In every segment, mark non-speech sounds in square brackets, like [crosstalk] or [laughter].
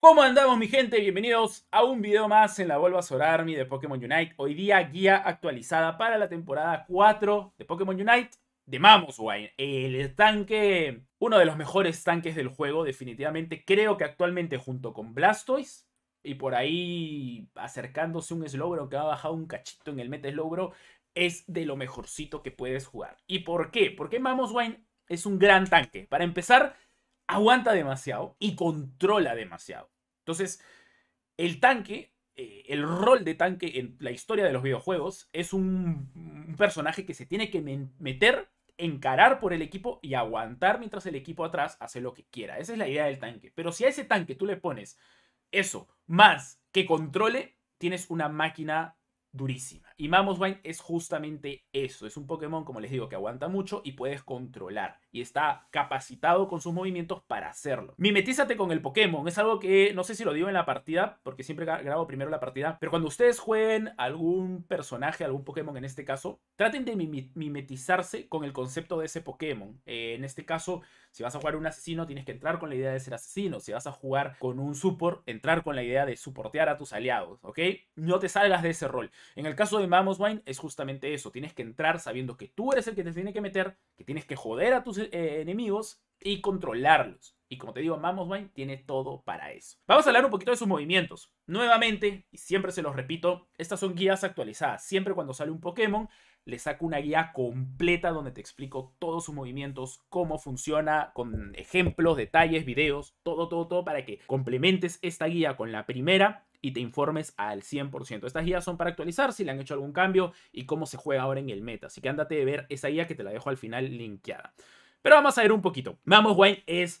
¿Cómo andamos mi gente? Bienvenidos a un video más en la Volva Army de Pokémon Unite. Hoy día guía actualizada para la temporada 4 de Pokémon Unite de Mamoswine. El tanque, uno de los mejores tanques del juego definitivamente. Creo que actualmente junto con Blastoise y por ahí acercándose un Slowbro que ha bajado un cachito en el meta Slowbro es de lo mejorcito que puedes jugar. ¿Y por qué? Porque Mamoswine es un gran tanque. Para empezar aguanta demasiado y controla demasiado. Entonces, el tanque, eh, el rol de tanque en la historia de los videojuegos es un, personaje que se tiene que meter, encarar por el equipo y aguantar mientras el equipo atrás hace lo que quiera. Esa es la idea del tanque. Pero si a ese tanque tú le pones eso, más que controle, tienes una máquina durísima. Y Mamoswine es justamente eso. Es un Pokémon, como les digo, que aguanta mucho y puedes controlar y está capacitado con sus movimientos para hacerlo. Mimetízate con el Pokémon. Es algo que no sé si lo digo en la partida, porque siempre grabo primero la partida. Pero cuando ustedes jueguen algún personaje, algún Pokémon en este caso, traten de mimetizarse con el concepto de ese Pokémon. Eh, en este caso, si vas a jugar un asesino, tienes que entrar con la idea de ser asesino. Si vas a jugar con un support, entrar con la idea de suportear a tus aliados, ¿ok? No te salgas de ese rol. En el caso de Mamoswine es justamente eso. Tienes que entrar sabiendo que tú eres el que te tiene que meter, que tienes que joder a tus eh, enemigos y controlarlos. Y como te digo, Mamoswine tiene todo para eso. Vamos a hablar un poquito de sus movimientos. Nuevamente, y siempre se los repito, estas son guías actualizadas. Siempre cuando sale un Pokémon, le saco una guía completa donde te explico todos sus movimientos, cómo funciona, con ejemplos, detalles, videos, todo, todo, todo, para que complementes esta guía con la primera y te informes al 100%. Estas guías son para actualizar si le han hecho algún cambio y cómo se juega ahora en el meta. Así que ándate de ver esa guía que te la dejo al final linkeada. Pero vamos a ver un poquito. Mamos Wayne es,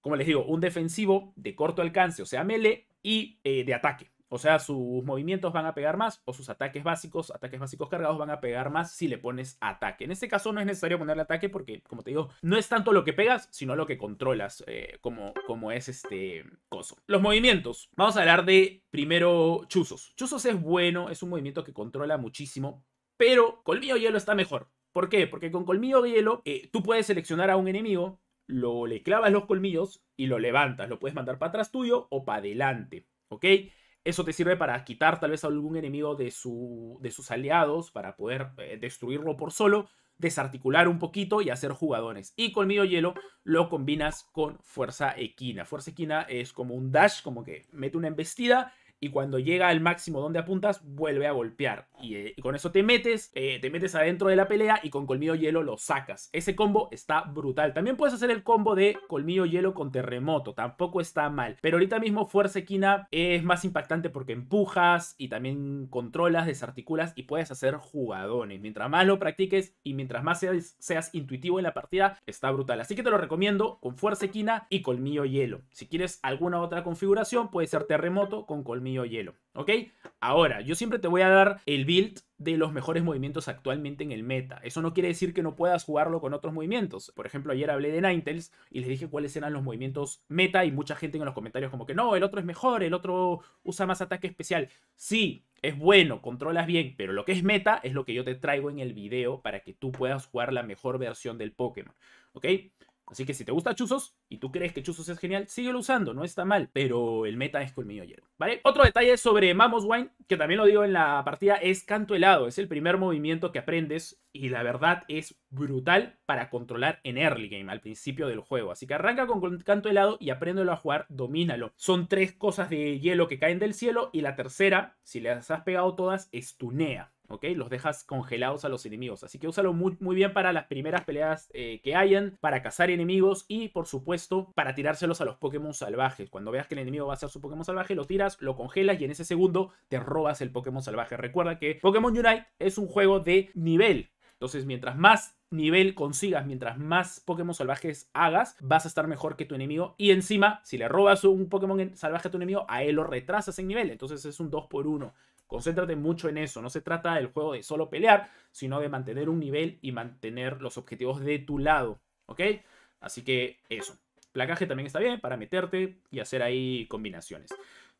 como les digo, un defensivo de corto alcance, o sea, mele, y eh, de ataque. O sea, sus movimientos van a pegar más o sus ataques básicos, ataques básicos cargados van a pegar más si le pones ataque. En este caso no es necesario ponerle ataque porque, como te digo, no es tanto lo que pegas, sino lo que controlas, eh, como, como es este coso. Los movimientos. Vamos a hablar de primero Chuzos. Chuzos es bueno, es un movimiento que controla muchísimo, pero Colmillo Hielo está mejor. ¿Por qué? Porque con colmillo de hielo eh, tú puedes seleccionar a un enemigo, lo le clavas los colmillos y lo levantas. Lo puedes mandar para atrás tuyo o para adelante, ¿ok? Eso te sirve para quitar tal vez a algún enemigo de, su, de sus aliados, para poder eh, destruirlo por solo, desarticular un poquito y hacer jugadores. Y colmillo hielo lo combinas con fuerza equina. Fuerza equina es como un dash, como que mete una embestida y cuando llega al máximo donde apuntas, vuelve a golpear. Eh, y, con eso te metes, eh, te metes adentro de la pelea y con colmillo hielo lo sacas. Ese combo está brutal. También puedes hacer el combo de colmillo hielo con terremoto, tampoco está mal. Pero ahorita mismo fuerza equina es más impactante porque empujas y también controlas, desarticulas y puedes hacer jugadones. Mientras más lo practiques y mientras más seas, intuitivo en la partida, está brutal. Así que te lo recomiendo con fuerza equina y colmillo hielo. Si quieres alguna otra configuración, puede ser terremoto con colmillo hielo. ¿Ok? Ahora, yo siempre te voy a dar el de los mejores movimientos actualmente en el meta. Eso no quiere decir que no puedas jugarlo con otros movimientos. Por ejemplo, ayer hablé de Ninetales y les dije cuáles eran los movimientos meta y mucha gente en los comentarios como que no, el otro es mejor, el otro usa más ataque especial. Sí, es bueno, controlas bien, pero lo que es meta es lo que yo te traigo en el video para que tú puedas jugar la mejor versión del Pokémon. ¿Ok? Así que si te gusta Chuzos y tú crees que Chuzos es genial, síguelo usando, no está mal, pero el meta es colmillo hielo, ¿vale? Otro detalle sobre Mamos Wine, que también lo digo en la partida, es canto helado, es el primer movimiento que aprendes y la verdad es brutal para controlar en early game, al principio del juego. Así que arranca con canto helado y apréndelo a jugar, domínalo. Son tres cosas de hielo que caen del cielo y la tercera, si las has pegado todas, estunea. ¿ok? Los dejas congelados a los enemigos. Así que úsalo muy, muy bien para las primeras peleas eh, que hayan, para cazar enemigos y, por supuesto, para tirárselos a los Pokémon salvajes. Cuando veas que el enemigo va a ser su Pokémon salvaje, lo tiras, lo congelas y en ese segundo te robas el Pokémon salvaje. Recuerda que Pokémon Unite es un juego de nivel. Entonces, mientras más nivel consigas, mientras más Pokémon salvajes hagas, vas a estar mejor que tu enemigo. Y encima, si le robas un Pokémon salvaje a tu enemigo, a él lo retrasas en nivel. Entonces es un 2 por 1 Concéntrate mucho en eso. No se trata del juego de solo pelear, sino de mantener un nivel y mantener los objetivos de tu lado. ¿Ok? Así que eso. Placaje también está bien para meterte y hacer ahí combinaciones.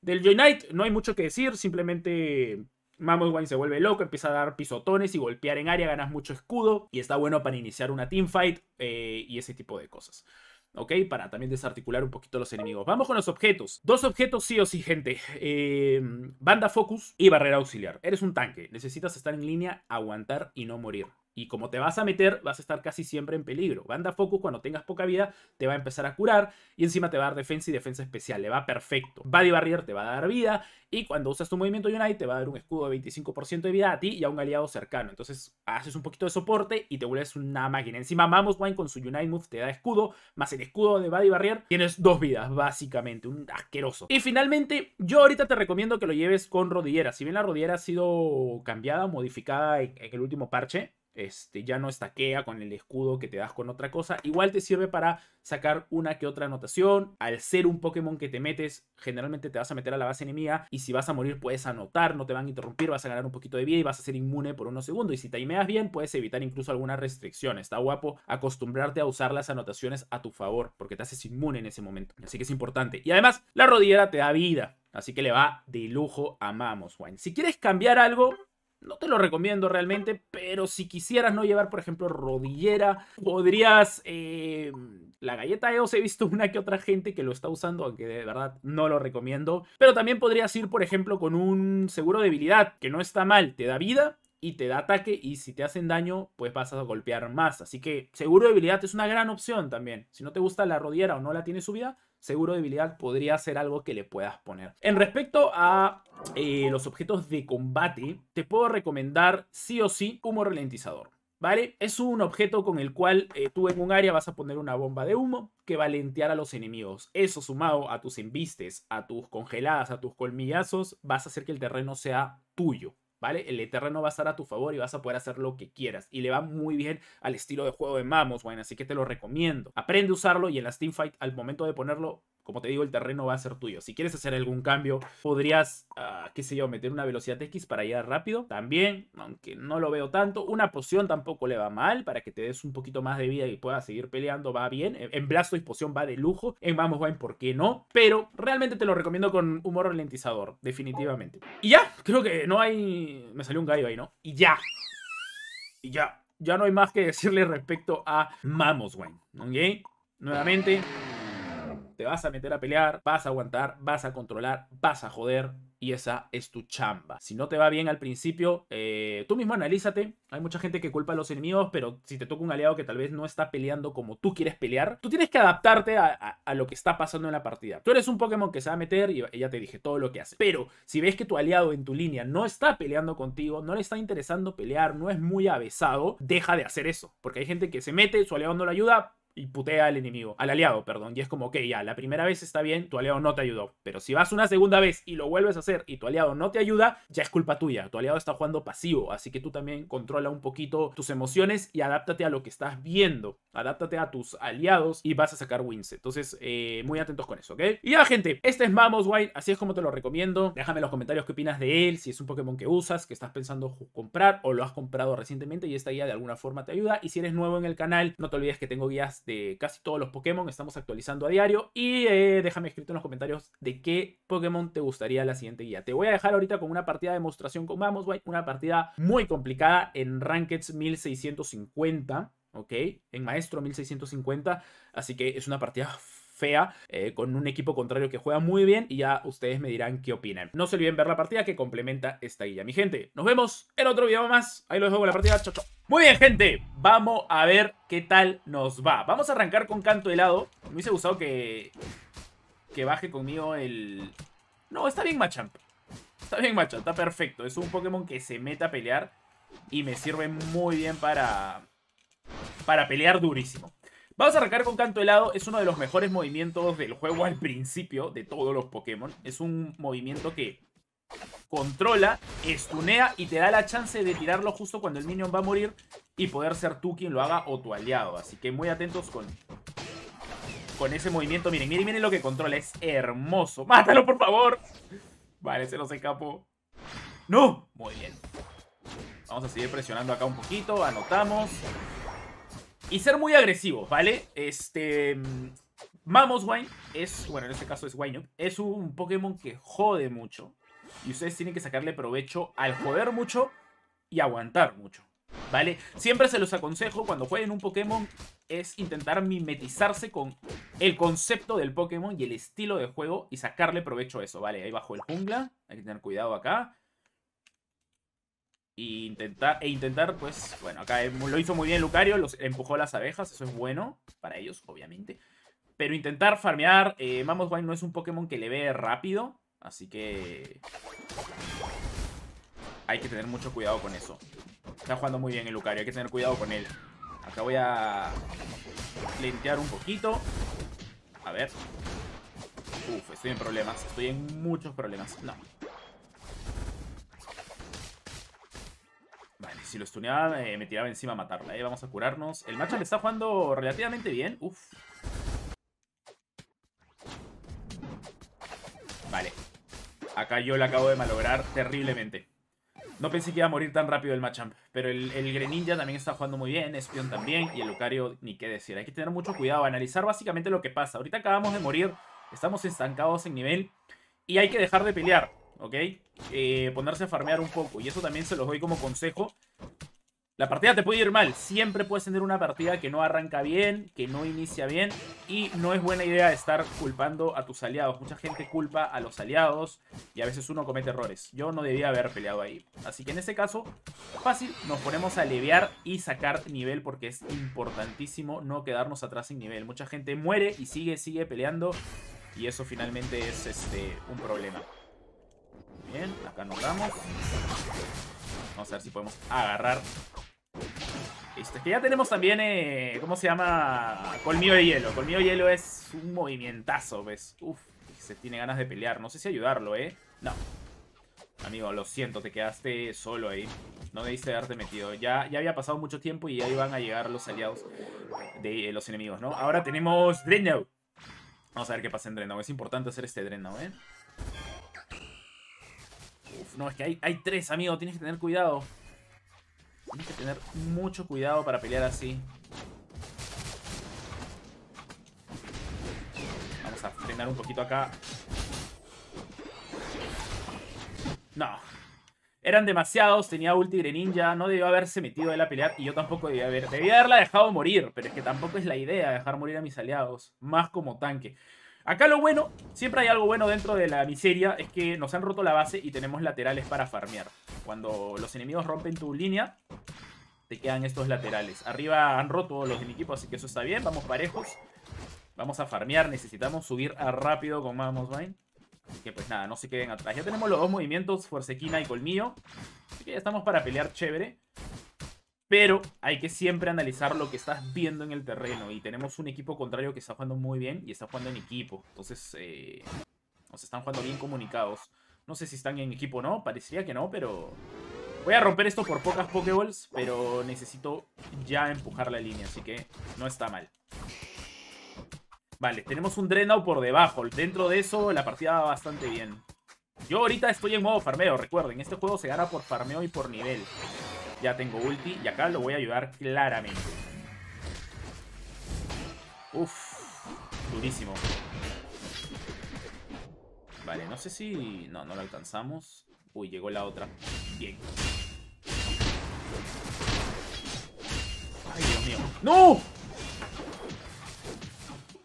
Del Joy no hay mucho que decir, simplemente Mammoth Wine se vuelve loco, empieza a dar pisotones y golpear en área, ganas mucho escudo y está bueno para iniciar una teamfight eh, y ese tipo de cosas. ¿ok? Para también desarticular un poquito los enemigos. Vamos con los objetos. Dos objetos sí o sí, gente. Em, banda focus y barrera auxiliar. Eres un tanque. Necesitas estar en línea, aguantar y no morir. Y como te vas a meter, vas a estar casi siempre en peligro. Banda Focus, cuando tengas poca vida, te va a empezar a curar. Y encima te va a dar defensa y defensa especial. Le va perfecto. Body Barrier te va a dar vida. Y cuando usas tu movimiento Unite, te va a dar un escudo de 25% de vida a ti y a un aliado cercano. Entonces haces un poquito de soporte y te vuelves una máquina. Encima, Mamos Wine con su Unite Move te da escudo. Más el escudo de Body Barrier. Tienes dos vidas, básicamente. Un asqueroso. Y finalmente, yo ahorita te recomiendo que lo lleves con rodillera. Si bien la rodillera ha sido cambiada, modificada en el último parche este, ya no estaquea con el escudo que te das con otra cosa. Igual te sirve para sacar una que otra anotación. Al ser un Pokémon que te metes, generalmente te vas a meter a la base enemiga y si vas a morir puedes anotar, no te van a interrumpir, vas a ganar un poquito de vida y vas a ser inmune por unos segundos. Y si te timeas bien, puedes evitar incluso alguna restricción. Está guapo acostumbrarte a usar las anotaciones a tu favor porque te haces inmune en ese momento. Así que es importante. Y además, la rodillera te da vida. Así que le va de lujo a Mamoswine Si quieres cambiar algo, no te lo recomiendo realmente, pero si quisieras no llevar, por ejemplo, rodillera, podrías... Eh, la galleta EOS he visto una que otra gente que lo está usando, aunque de verdad no lo recomiendo. Pero también podrías ir, por ejemplo, con un seguro de debilidad, que no está mal, te da vida, y te da ataque y si te hacen daño, pues vas a golpear más. Así que seguro de habilidad es una gran opción también. Si no te gusta la rodillera o no la tienes subida, seguro debilidad podría ser algo que le puedas poner. En respecto a eh, los objetos de combate, te puedo recomendar sí o sí humo ralentizador. ¿Vale? Es un objeto con el cual eh, tú en un área vas a poner una bomba de humo que va a lentear a los enemigos. Eso sumado a tus embistes, a tus congeladas, a tus colmillazos, vas a hacer que el terreno sea tuyo. ¿vale? El Eterno va a estar a tu favor y vas a poder hacer lo que quieras. Y le va muy bien al estilo de juego de Mamos, bueno, así que te lo recomiendo. Aprende a usarlo y en las Fight al momento de ponerlo como te digo, el terreno va a ser tuyo. Si quieres hacer algún cambio, podrías, ah, qué sé yo, meter una velocidad X para llegar rápido. También, aunque no lo veo tanto, una poción tampoco le va mal para que te des un poquito más de vida y puedas seguir peleando. Va bien. En y poción va de lujo. En Vamos Wine, ¿por qué no? Pero realmente te lo recomiendo con humor ralentizador, definitivamente. Y ya, creo que no hay... Me salió un gallo ahí, ¿no? Y ya. Y ya. Ya no hay más que decirle respecto a Mamoswine. ¿Ok? Nuevamente, te vas a meter a pelear, vas a aguantar, vas a controlar, vas a joder y esa es tu chamba. Si no te va bien al principio, eh, tú mismo analízate. Hay mucha gente que culpa a los enemigos, pero si te toca un aliado que tal vez no está peleando como tú quieres pelear, tú tienes que adaptarte a, lo que está pasando en la partida. Tú eres un Pokémon que se va a meter y ya te dije todo lo que hace. Pero si ves que tu aliado en tu línea no está peleando contigo, no le está interesando pelear, no es muy avesado, deja de hacer eso. Porque hay gente que se mete, su aliado no le ayuda, y putea al enemigo, al aliado, perdón. Y es como, ok, ya, la primera vez está bien, tu aliado no te ayudó. Pero si vas una segunda vez y lo vuelves a hacer y tu aliado no te ayuda, ya es culpa tuya. Tu aliado está jugando pasivo, así que tú también controla un poquito tus emociones y adáptate a lo que estás viendo. Adáptate a tus aliados y vas a sacar wins. Entonces, eh, muy atentos con eso, ¿ok? Y ya, gente, este es Mamos White, así es como te lo recomiendo. Déjame en los comentarios qué opinas de él, si es un Pokémon que usas, que estás pensando comprar o lo has comprado recientemente y esta guía de alguna forma te ayuda. Y si eres nuevo en el canal, no te olvides que tengo guías de casi todos los Pokémon, estamos actualizando a diario. Y eh, déjame escrito en los comentarios de qué Pokémon te gustaría la siguiente guía. Te voy a dejar ahorita con una partida de demostración con Vamos, una partida muy complicada en Rankeds 1650. ¿ok? En maestro 1650, así que es una partida fea eh, con un equipo contrario que juega muy bien y ya ustedes me dirán qué opinan. No se olviden ver la partida que complementa esta guía, mi gente. Nos vemos en otro video más. Ahí los dejo con la partida. Chao, chao. Muy bien, gente. Vamos a ver qué tal nos va. Vamos a arrancar con canto helado. Me hubiese gustado que... Que baje conmigo el... No, está bien Machamp. Está bien Machamp, está perfecto. Es un Pokémon que se mete a pelear y me sirve muy bien para... Para pelear durísimo. Vamos a arrancar con Canto Helado. Es uno de los mejores movimientos del juego al principio de todos los Pokémon. Es un movimiento que controla, estunea y te da la chance de tirarlo justo cuando el minion va a morir y poder ser tú quien lo haga o tu aliado. Así que muy atentos con, con ese movimiento. Miren, miren, miren lo que controla. Es hermoso. ¡Mátalo, por favor! Vale, se nos escapó. ¡No! Muy bien. Vamos a seguir presionando acá un poquito. Anotamos y ser muy agresivo, ¿vale? Este... Mamos Wine es, bueno, en este caso es Wine, es un Pokémon que jode mucho. Y ustedes tienen que sacarle provecho al joder mucho y aguantar mucho. ¿Vale? Siempre se los aconsejo cuando jueguen un Pokémon es intentar mimetizarse con el concepto del Pokémon y el estilo de juego y sacarle provecho a eso, ¿vale? Ahí bajo el jungla, hay que tener cuidado acá intentar, e intentar, pues, bueno, acá em, lo hizo muy bien Lucario, los empujó las abejas, eso es bueno para ellos, obviamente. Pero intentar farmear, eh, Mamoswine no es un Pokémon que le ve rápido, así que hay que tener mucho cuidado con eso. Está jugando muy bien el Lucario, hay que tener cuidado con él. Acá voy a lentear un poquito. A ver. Uf, estoy en problemas, estoy en muchos problemas. No, si lo stuneaba, eh, me tiraba encima a matarla, ¿eh? Vamos a curarnos. El matchup está jugando relativamente bien. Uf. Vale. Acá yo la acabo de malograr terriblemente. No pensé que iba a morir tan rápido el Machamp. Pero el, el, Greninja también está jugando muy bien. Espion también. Y el Lucario, ni qué decir. Hay que tener mucho cuidado. Analizar básicamente lo que pasa. Ahorita acabamos de morir. Estamos estancados en nivel. Y hay que dejar de pelear. ¿ok? Eh, ponerse a farmear un poco. Y eso también se los doy como consejo. La partida te puede ir mal. Siempre puedes tener una partida que no arranca bien, que no inicia bien. Y no es buena idea estar culpando a tus aliados. Mucha gente culpa a los aliados y a veces uno comete errores. Yo no debía haber peleado ahí. Así que en ese caso, fácil, nos ponemos a aliviar y sacar nivel porque es importantísimo no quedarnos atrás sin nivel. Mucha gente muere y sigue, sigue peleando. Y eso finalmente es este, un problema. Bien, acá nos damos. Vamos a ver si podemos agarrar. Listo, este. que ya tenemos también, eh, ¿cómo se llama? Colmillo de hielo. Colmillo de hielo es un movimentazo, ¿ves? Uf, se tiene ganas de pelear. No sé si ayudarlo, ¿eh? No. Amigo, lo siento, te quedaste solo ahí. No debiste darte metido. Ya, ya había pasado mucho tiempo y ya iban a llegar los aliados de eh, los enemigos, ¿no? Ahora tenemos Dreadnought. Vamos a ver qué pasa en Drenau. Es importante hacer este Dreadnought, ¿eh? No, es que hay, tres, amigo. Tienes que tener cuidado. Tienes que tener mucho cuidado para pelear así. Vamos a frenar un poquito acá. No. Eran demasiados, tenía ulti Greninja, no debió haberse metido él la pelea y yo tampoco debía haber. Debía haberla dejado morir, pero es que tampoco es la idea dejar morir a mis aliados, más como tanque. Acá lo bueno, siempre hay algo bueno dentro de la miseria, es que nos han roto la base y tenemos laterales para farmear. Cuando los enemigos rompen tu línea, te quedan estos laterales. Arriba han roto los de mi equipo, así que eso está bien, vamos parejos. Vamos a farmear, necesitamos subir rápido con vamos Así que pues nada, no se queden atrás. Ya tenemos los dos movimientos, Fuercequina y Colmillo. Así que ya estamos para pelear chévere. Pero hay que siempre analizar lo que estás viendo en el terreno. Y tenemos un equipo contrario que está jugando muy bien y está jugando en equipo. Entonces, eh, nos están jugando bien comunicados. No sé si están en equipo o no, parecería que no, pero... Voy a romper esto por pocas Pokéballs, pero necesito ya empujar la línea, así que no está mal. Vale, tenemos un Drenau por debajo. Dentro de eso, la partida va bastante bien. Yo ahorita estoy en modo farmeo, recuerden. Este juego se gana por farmeo y por nivel. Ya tengo ulti y acá lo voy a ayudar claramente. Uf, durísimo. Vale, no sé si... No, no lo alcanzamos. Uy, llegó la otra. Bien. Ay, Dios mío. ¡No!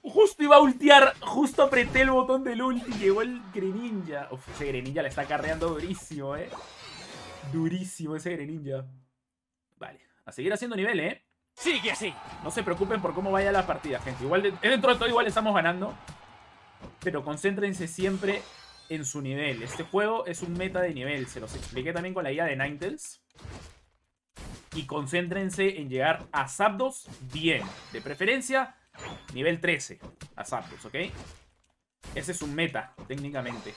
Justo iba a ultear. Justo apreté el botón del ulti. Llegó el Greninja. Uf, ese Greninja le está carreando durísimo, eh. Durísimo ese Greninja seguir haciendo nivel, ¿eh? Sigue así. No se preocupen por cómo vaya la partida, gente. Igual dentro de todo igual estamos ganando. Pero concéntrense siempre en su nivel. Este juego es un meta de nivel. Se los expliqué también con la guía de Ninetales. Y concéntrense en llegar a Zapdos bien. De preferencia, nivel 13 a Zapdos, ¿ok? Ese es un meta, técnicamente.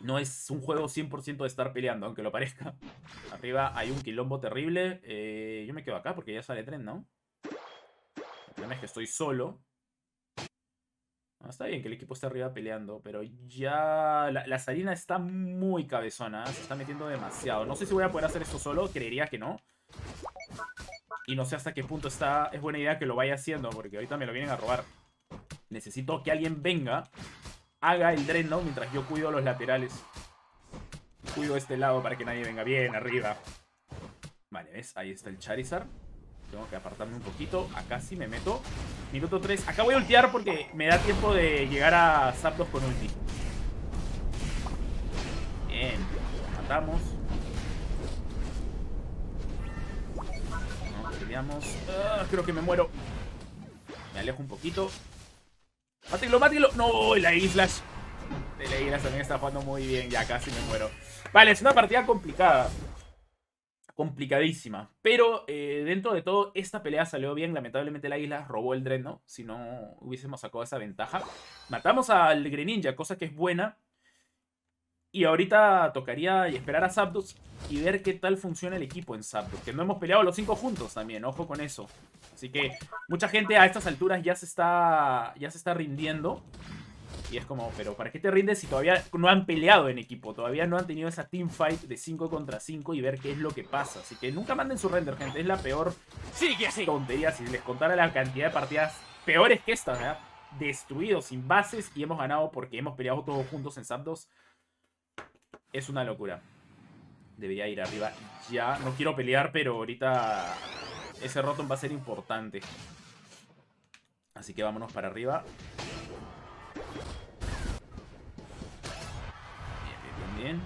No es un juego 100% de estar peleando, aunque lo parezca. [laughs] Arriba hay un quilombo terrible. Eh, yo me quedo acá porque ya sale tren, ¿no? El problema es que estoy solo. Ah, está bien que el equipo esté arriba peleando, pero ya... La, la salina está muy cabezona, se está metiendo demasiado. No sé si voy a poder hacer esto solo, creería que no. Y no sé hasta qué punto está... Es buena idea que lo vaya haciendo, porque ahorita me lo vienen a robar. Necesito que alguien venga haga el dreno mientras yo cuido los laterales. Cuido este lado para que nadie venga bien arriba. Vale, ¿ves? Ahí está el Charizard. Tengo que apartarme un poquito. Acá sí me meto. Minuto 3. Acá voy a ultiar porque me da tiempo de llegar a Zapdos con ulti. Bien. Matamos. No, peleamos. Ah, creo que me muero. Me alejo un poquito. Mátelo, mátelo. No, la Islas. Islas también está jugando muy bien. Ya casi me muero. Vale, es una partida complicada. Complicadísima. Pero eh, dentro de todo, esta pelea salió bien. Lamentablemente la isla robó el Dreno. Si no hubiésemos sacado esa ventaja. Matamos al Greninja, cosa que es buena. Y ahorita tocaría y esperar a Zapdos y ver qué tal funciona el equipo en Zapdos. Que no hemos peleado los cinco juntos también, ojo con eso. Así que mucha gente a estas alturas ya se está, ya se está rindiendo. Y es como, pero ¿para qué te rindes si todavía no han peleado en equipo? Todavía no han tenido esa teamfight de 5 contra 5 y ver qué es lo que pasa. Así que nunca manden su render, gente. Es la peor Sigue así. tontería. Si les contara la cantidad de partidas peores que estas, ¿verdad? Destruidos, sin bases y hemos ganado porque hemos peleado todos juntos en Zapdos. Es una locura. Debería ir arriba ya. No quiero pelear, pero ahorita ese Rotom va a ser importante. Así que vámonos para arriba. Bien, bien, bien.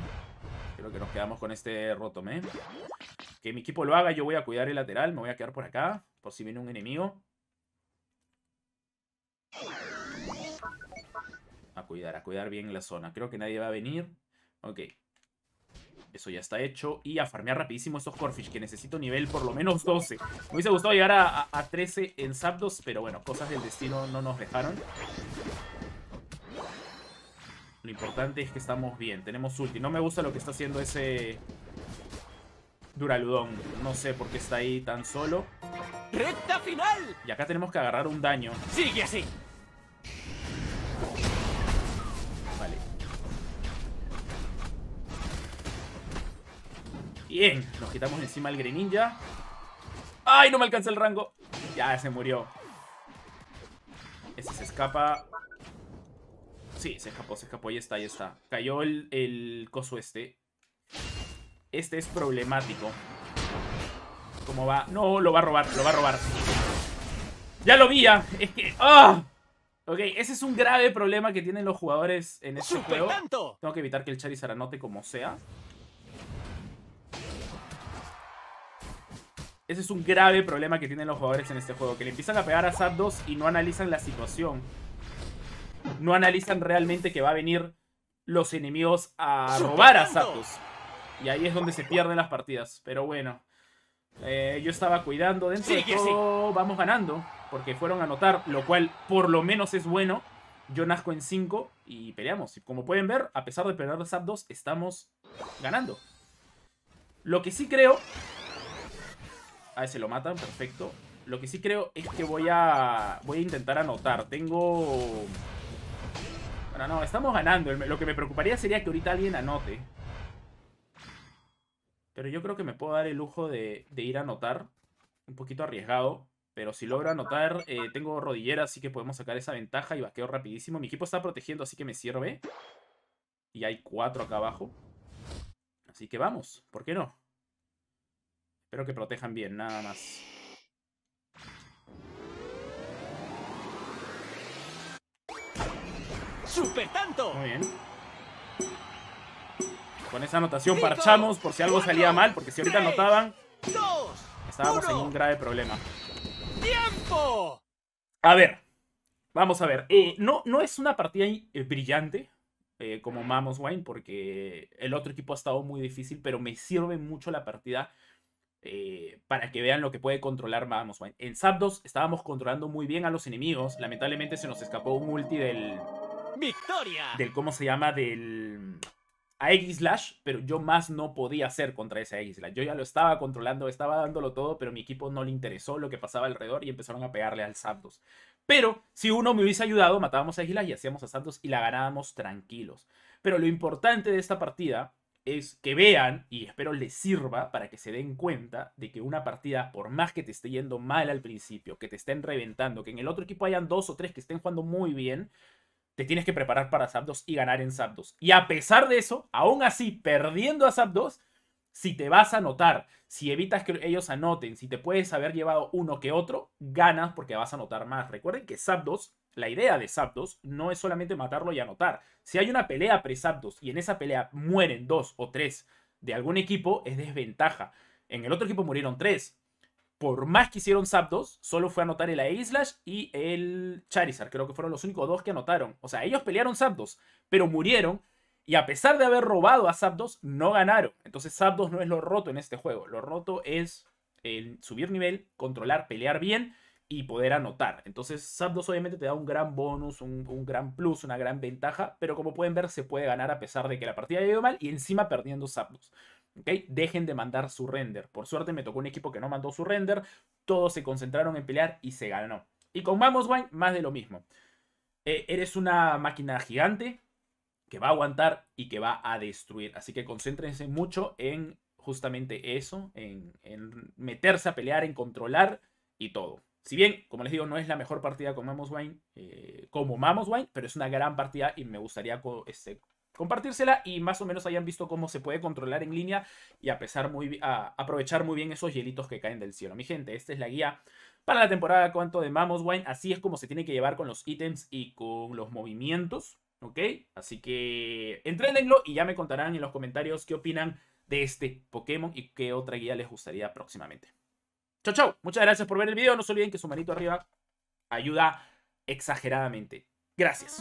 Creo que nos quedamos con este Rotom, ¿eh? Que mi equipo lo haga, yo voy a cuidar el lateral. Me voy a quedar por acá, por si viene un enemigo. A cuidar, a cuidar bien la zona. Creo que nadie va a venir. Ok. Eso ya está hecho. Y a farmear rapidísimo estos Corfish, que necesito nivel por lo menos 12. Me hubiese gustado llegar a, a, 13 en Zapdos, pero bueno, cosas del destino no nos dejaron. Lo importante es que estamos bien. Tenemos ulti. No me gusta lo que está haciendo ese... Duraludón. No sé por qué está ahí tan solo. ¡Recta final! Y acá tenemos que agarrar un daño. ¡Sigue así! Bien, nos quitamos encima al Greninja. ¡Ay, no me alcanza el rango! Ya, se murió. Ese se escapa. Sí, se escapó, se escapó. Ahí está, ahí está. Cayó el, coso este. Este es problemático. ¿Cómo va? No, lo va a robar, lo va a robar. ¡Ya lo vi ya! Es que... ¡Ah! Ok, ese es un grave problema que tienen los jugadores en este juego. Tengo que evitar que el Charizard anote como sea. Ese es un grave problema que tienen los jugadores en este juego. Que le empiezan a pegar a Zapdos y no analizan la situación. No analizan realmente que va a venir los enemigos a robar a Zapdos. Y ahí es donde se pierden las partidas. Pero bueno. Eh, yo estaba cuidando. Dentro de todo vamos ganando. Porque fueron a anotar. Lo cual por lo menos es bueno. Yo nazco en 5 y peleamos. Y como pueden ver, a pesar de perder Zapdos, estamos ganando. Lo que sí creo a ese lo matan, perfecto. Lo que sí creo es que voy a... Voy a intentar anotar. Tengo... Bueno, no, estamos ganando. Lo que me preocuparía sería que ahorita alguien anote. Pero yo creo que me puedo dar el lujo de, ir a anotar. Un poquito arriesgado. Pero si logro anotar, eh, tengo rodillera, así que podemos sacar esa ventaja y vaqueo rapidísimo. Mi equipo está protegiendo, así que me sirve. Y hay cuatro acá abajo. Así que vamos, ¿por qué no? Espero que protejan bien, nada más. ¡Super tanto! Muy bien. Con esa anotación parchamos por si algo salía mal, porque si ahorita anotaban, estábamos en un grave problema. ¡Tiempo! A ver, vamos a ver. Eh, no, no es una partida eh, brillante, eh, como Mamos Wine, porque el otro equipo ha estado muy difícil, pero me sirve mucho la partida eh, para que vean lo que puede controlar Vamos. En Zapdos estábamos controlando muy bien a los enemigos. Lamentablemente se nos escapó un multi del... ¡Victoria! Del, ¿cómo se llama? Del... A pero yo más no podía hacer contra ese Aegislash. Yo ya lo estaba controlando, estaba dándolo todo, pero mi equipo no le interesó lo que pasaba alrededor y empezaron a pegarle al Zapdos. Pero si uno me hubiese ayudado, matábamos a X y hacíamos a Zapdos y la ganábamos tranquilos. Pero lo importante de esta partida es que vean, y espero les sirva para que se den cuenta de que una partida, por más que te esté yendo mal al principio, que te estén reventando, que en el otro equipo hayan dos o tres que estén jugando muy bien, te tienes que preparar para Zapdos y ganar en Zapdos. Y a pesar de eso, aún así, perdiendo a Zapdos, si te vas a anotar, si evitas que ellos anoten, si te puedes haber llevado uno que otro, ganas porque vas a anotar más. Recuerden que Zapdos la idea de Zapdos no es solamente matarlo y anotar. Si hay una pelea pre-Zapdos y en esa pelea mueren dos o tres de algún equipo, es desventaja. En el otro equipo murieron tres. Por más que hicieron Zapdos, solo fue anotar el Aislash y el Charizard. Creo que fueron los únicos dos que anotaron. O sea, ellos pelearon Zapdos, pero murieron. Y a pesar de haber robado a Zapdos, no ganaron. Entonces Zapdos no es lo roto en este juego. Lo roto es subir nivel, controlar, pelear bien y poder anotar. Entonces, sab2 obviamente te da un gran bonus, un, gran plus, una gran ventaja, pero como pueden ver, se puede ganar a pesar de que la partida haya mal y encima perdiendo Zapdos. ¿Okay? Dejen de mandar su render. Por suerte me tocó un equipo que no mandó su render, todos se concentraron en pelear y se ganó. Y con Vamos Wine más de lo mismo. Eh, eres una máquina gigante que va a aguantar y que va a destruir. Así que concéntrense mucho en justamente eso, en, en meterse a pelear, en controlar y todo. Si bien, como les digo, no es la mejor partida con Mamoswine, Wine, eh, como Mamos pero es una gran partida y me gustaría este, compartírsela y más o menos hayan visto cómo se puede controlar en línea y a pesar muy, aprovechar muy bien esos hielitos que caen del cielo. Mi gente, esta es la guía para la temporada cuanto de Mamoswine, Wine. Así es como se tiene que llevar con los ítems y con los movimientos. ¿Ok? Así que entréntenlo y ya me contarán en los comentarios qué opinan de este Pokémon y qué otra guía les gustaría próximamente. Chao, chao. Muchas gracias por ver el video. No se olviden que su manito arriba ayuda exageradamente. Gracias.